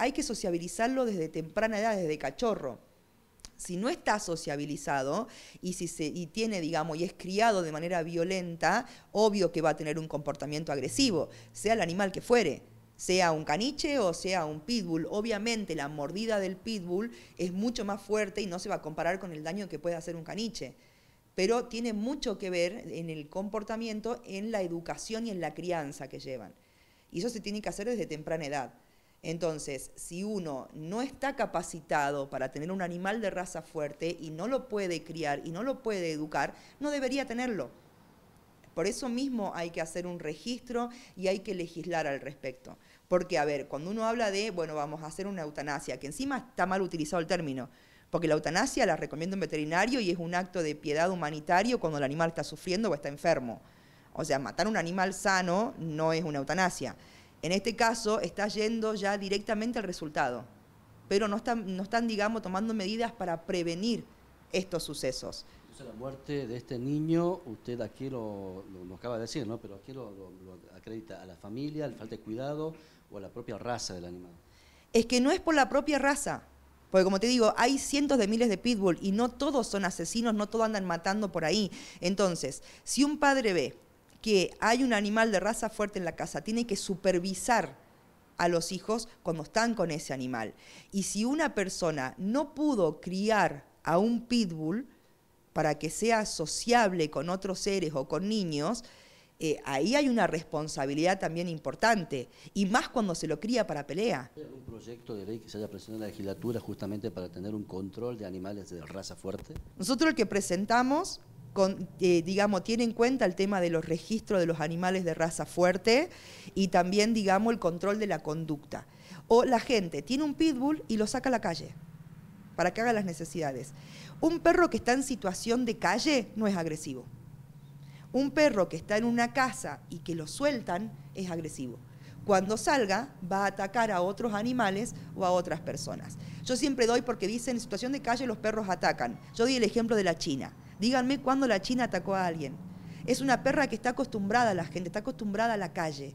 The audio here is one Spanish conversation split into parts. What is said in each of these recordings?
hay que sociabilizarlo desde temprana edad, desde cachorro. Si no está sociabilizado y si tiene, digamos, y es criado de manera violenta, obvio que va a tener un comportamiento agresivo, sea el animal que fuere sea un caniche o sea un pitbull. Obviamente la mordida del pitbull es mucho más fuerte y no se va a comparar con el daño que puede hacer un caniche. Pero tiene mucho que ver en el comportamiento, en la educación y en la crianza que llevan. Y eso se tiene que hacer desde temprana edad. Entonces, si uno no está capacitado para tener un animal de raza fuerte y no lo puede criar y no lo puede educar, no debería tenerlo. Por eso mismo hay que hacer un registro y hay que legislar al respecto. Porque, a ver, cuando uno habla de, bueno, vamos a hacer una eutanasia, que encima está mal utilizado el término, porque la eutanasia la recomienda un veterinario y es un acto de piedad humanitario cuando el animal está sufriendo o está enfermo. O sea, matar un animal sano no es una eutanasia. En este caso está yendo ya directamente al resultado, pero no están, no están digamos, tomando medidas para prevenir estos sucesos. Entonces la muerte de este niño, usted aquí lo, acaba de decir, ¿no? pero aquí lo, lo acredita a la familia, al falta de cuidado o a la propia raza del animal. Es que no es por la propia raza, porque como te digo, hay cientos de miles de pitbull y no todos son asesinos, no todos andan matando por ahí. Entonces, si un padre ve que hay un animal de raza fuerte en la casa, tiene que supervisar a los hijos cuando están con ese animal. Y si una persona no pudo criar a un pitbull para que sea sociable con otros seres o con niños, eh, ahí hay una responsabilidad también importante, y más cuando se lo cría para pelea. ¿Hay algún proyecto de ley que se haya presentado en la legislatura justamente para tener un control de animales de raza fuerte? Nosotros el que presentamos eh, digamos, tiene en cuenta el tema de los registros de los animales de raza fuerte y también, digamos, el control de la conducta. O la gente tiene un pitbull y lo saca a la calle para que haga las necesidades. Un perro que está en situación de calle no es agresivo. Un perro que está en una casa y que lo sueltan es agresivo. Cuando salga va a atacar a otros animales o a otras personas. Yo siempre doy porque dicen en situación de calle los perros atacan. Yo di el ejemplo de la China. Díganme cuándo la China atacó a alguien. Es una perra que está acostumbrada a la gente, está acostumbrada a la calle.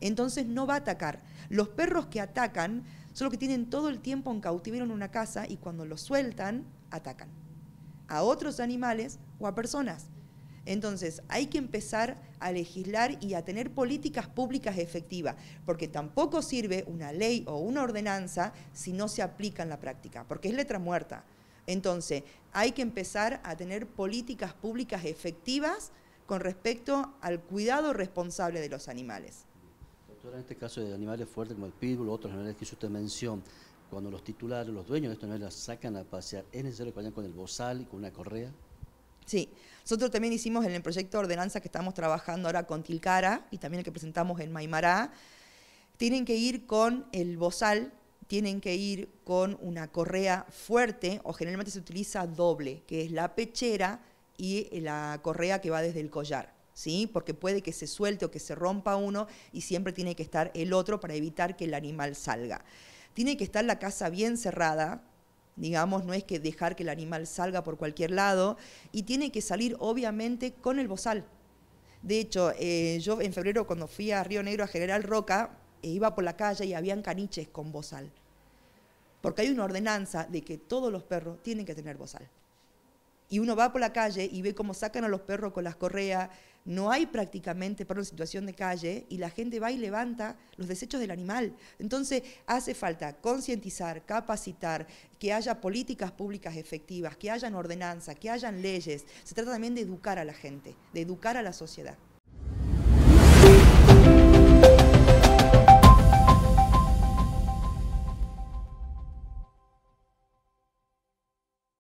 Entonces no va a atacar. Los perros que atacan son los que tienen todo el tiempo en cautiverio en una casa y cuando los sueltan, atacan. A otros animales o a personas. Entonces, hay que empezar a legislar y a tener políticas públicas efectivas, porque tampoco sirve una ley o una ordenanza si no se aplica en la práctica, porque es letra muerta. Entonces, hay que empezar a tener políticas públicas efectivas con respecto al cuidado responsable de los animales. Doctora, en este caso de animales fuertes como el pitbull, otros animales que usted mencionó, cuando los titulares, los dueños de estos animales sacan a pasear, ¿es necesario que vayan con el bozal y con una correa? Sí, nosotros también hicimos en el proyecto de ordenanza que estamos trabajando ahora con Tilcara y también el que presentamos en Maimará, tienen que ir con el bozal tienen que ir con una correa fuerte o generalmente se utiliza doble, que es la pechera y la correa que va desde el collar. ¿Sí? porque puede que se suelte o que se rompa uno y siempre tiene que estar el otro para evitar que el animal salga. Tiene que estar la casa bien cerrada, digamos, no es que dejar que el animal salga por cualquier lado y tiene que salir obviamente con el bozal. De hecho, eh, yo en febrero cuando fui a Río Negro a General Roca, e iba por la calle y habían caniches con bozal. Porque hay una ordenanza de que todos los perros tienen que tener bozal. Y uno va por la calle y ve cómo sacan a los perros con las correas. No hay prácticamente perros en situación de calle y la gente va y levanta los desechos del animal. Entonces hace falta concientizar, capacitar, que haya políticas públicas efectivas, que hayan ordenanzas, que hayan leyes. Se trata también de educar a la gente, de educar a la sociedad.